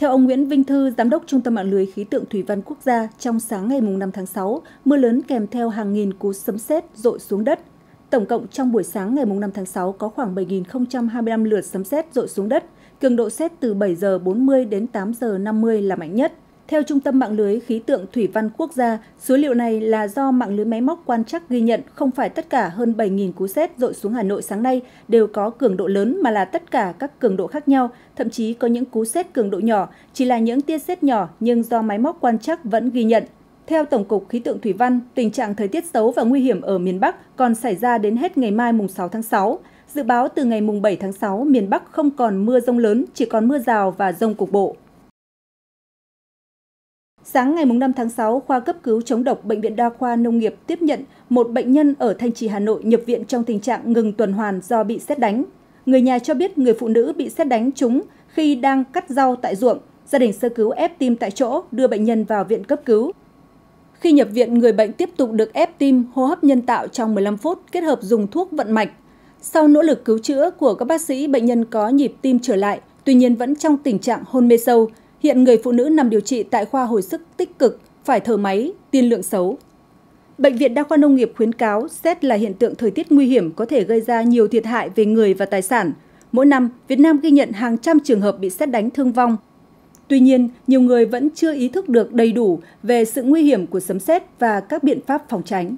Theo ông Nguyễn Vinh Thư, Giám đốc Trung tâm Mạng lưới Khí tượng Thủy văn Quốc gia, trong sáng ngày 5 tháng 6, mưa lớn kèm theo hàng nghìn cú sấm sét rội xuống đất. Tổng cộng trong buổi sáng ngày 5 tháng 6 có khoảng 7.025 lượt sấm sét rội xuống đất, cường độ sét từ 7 giờ 40 đến 8 giờ 50 là mạnh nhất. Theo Trung tâm Mạng lưới Khí tượng Thủy văn Quốc gia, số liệu này là do mạng lưới máy móc quan trắc ghi nhận không phải tất cả hơn 7.000 cú xét rội xuống Hà Nội sáng nay đều có cường độ lớn mà là tất cả các cường độ khác nhau, thậm chí có những cú xét cường độ nhỏ, chỉ là những tia xét nhỏ nhưng do máy móc quan trắc vẫn ghi nhận. Theo Tổng cục Khí tượng Thủy văn, tình trạng thời tiết xấu và nguy hiểm ở miền Bắc còn xảy ra đến hết ngày mai mùng 6 tháng 6. Dự báo từ ngày mùng 7 tháng 6, miền Bắc không còn mưa rông lớn, chỉ còn mưa rào và rông cục bộ. Sáng ngày 5 tháng 6, khoa cấp cứu chống độc Bệnh viện Đa khoa Nông nghiệp tiếp nhận một bệnh nhân ở Thanh Trì, Hà Nội nhập viện trong tình trạng ngừng tuần hoàn do bị xét đánh. Người nhà cho biết người phụ nữ bị xét đánh trúng khi đang cắt rau tại ruộng. Gia đình sơ cứu ép tim tại chỗ, đưa bệnh nhân vào viện cấp cứu. Khi nhập viện, người bệnh tiếp tục được ép tim hô hấp nhân tạo trong 15 phút kết hợp dùng thuốc vận mạch. Sau nỗ lực cứu chữa của các bác sĩ, bệnh nhân có nhịp tim trở lại, tuy nhiên vẫn trong tình trạng hôn mê sâu, Hiện người phụ nữ nằm điều trị tại khoa hồi sức tích cực, phải thở máy, tiên lượng xấu. Bệnh viện Đa khoa Nông nghiệp khuyến cáo xét là hiện tượng thời tiết nguy hiểm có thể gây ra nhiều thiệt hại về người và tài sản. Mỗi năm, Việt Nam ghi nhận hàng trăm trường hợp bị xét đánh thương vong. Tuy nhiên, nhiều người vẫn chưa ý thức được đầy đủ về sự nguy hiểm của sấm sét và các biện pháp phòng tránh.